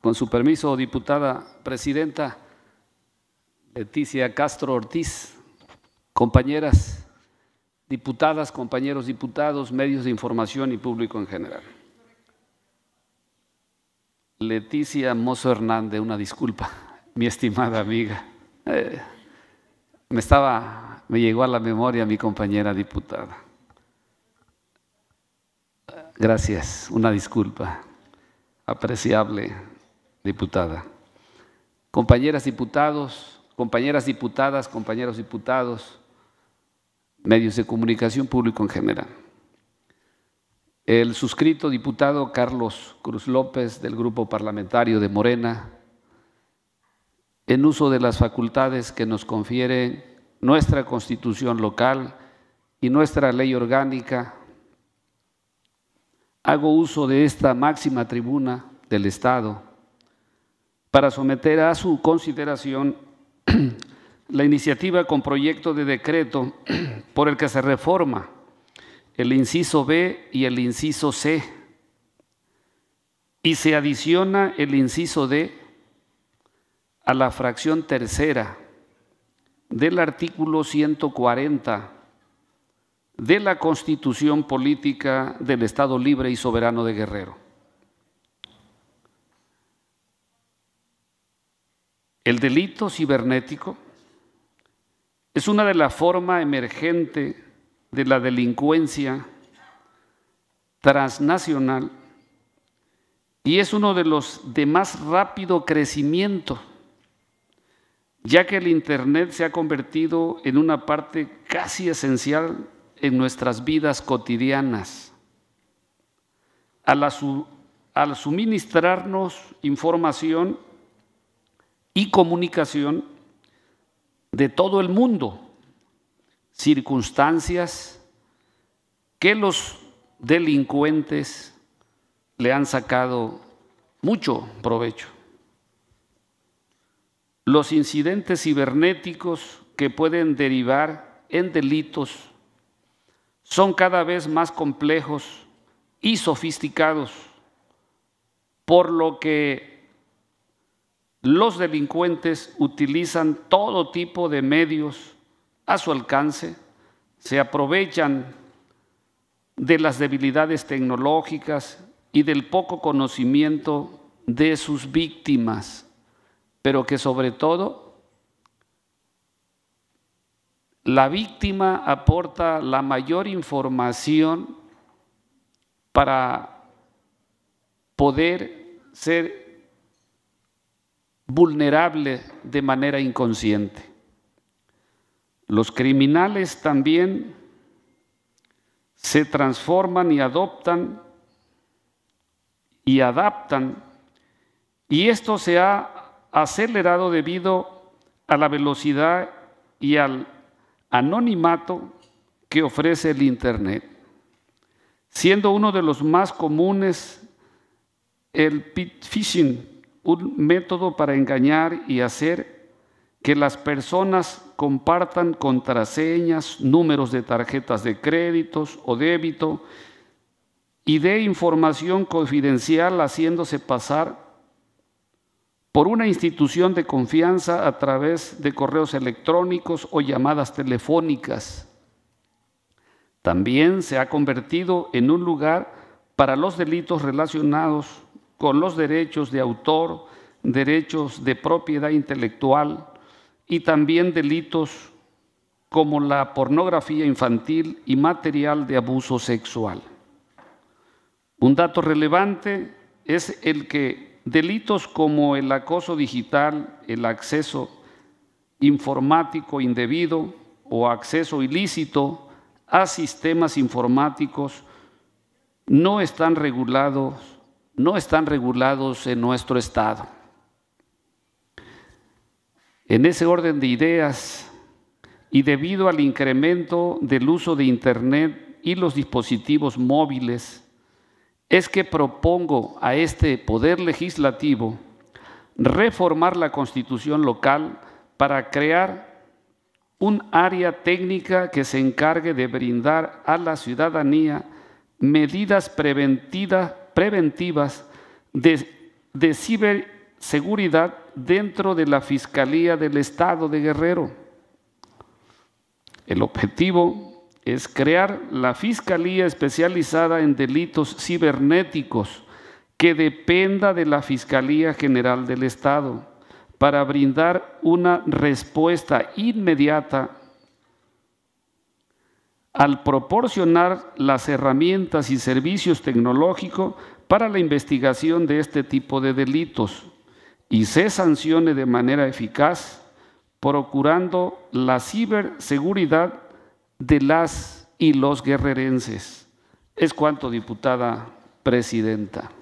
Con su permiso, diputada presidenta Leticia Castro Ortiz, compañeras diputadas, compañeros diputados, medios de información y público en general. Leticia Mozo Hernández, una disculpa, mi estimada amiga. Eh, me estaba, me llegó a la memoria mi compañera diputada. Gracias, una disculpa, apreciable diputada. Compañeras diputados, compañeras diputadas, compañeros diputados, medios de comunicación público en general. El suscrito diputado Carlos Cruz López del Grupo Parlamentario de Morena, en uso de las facultades que nos confiere nuestra Constitución local y nuestra ley orgánica, hago uso de esta máxima tribuna del Estado para someter a su consideración la iniciativa con proyecto de decreto por el que se reforma el inciso B y el inciso C y se adiciona el inciso D a la fracción tercera del artículo 140 de la Constitución Política del Estado Libre y Soberano de Guerrero. El delito cibernético es una de las formas emergentes de la delincuencia transnacional y es uno de los de más rápido crecimiento, ya que el Internet se ha convertido en una parte casi esencial en nuestras vidas cotidianas. Al, al suministrarnos información, y comunicación de todo el mundo, circunstancias que los delincuentes le han sacado mucho provecho. Los incidentes cibernéticos que pueden derivar en delitos son cada vez más complejos y sofisticados, por lo que los delincuentes utilizan todo tipo de medios a su alcance, se aprovechan de las debilidades tecnológicas y del poco conocimiento de sus víctimas, pero que sobre todo la víctima aporta la mayor información para poder ser vulnerable de manera inconsciente. Los criminales también se transforman y adoptan y adaptan y esto se ha acelerado debido a la velocidad y al anonimato que ofrece el Internet, siendo uno de los más comunes el phishing, un método para engañar y hacer que las personas compartan contraseñas, números de tarjetas de créditos o débito y de información confidencial haciéndose pasar por una institución de confianza a través de correos electrónicos o llamadas telefónicas. También se ha convertido en un lugar para los delitos relacionados con los derechos de autor, derechos de propiedad intelectual y también delitos como la pornografía infantil y material de abuso sexual. Un dato relevante es el que delitos como el acoso digital, el acceso informático indebido o acceso ilícito a sistemas informáticos no están regulados no están regulados en nuestro Estado. En ese orden de ideas y debido al incremento del uso de Internet y los dispositivos móviles, es que propongo a este Poder Legislativo reformar la Constitución local para crear un área técnica que se encargue de brindar a la ciudadanía medidas preventivas preventivas de, ciberseguridad dentro de la Fiscalía del Estado de Guerrero. El objetivo es crear la Fiscalía especializada en delitos cibernéticos que dependa de la Fiscalía General del Estado para brindar una respuesta inmediata al proporcionar las herramientas y servicios tecnológicos para la investigación de este tipo de delitos y se sancione de manera eficaz, procurando la ciberseguridad de las y los guerrerenses. Es cuanto, diputada presidenta.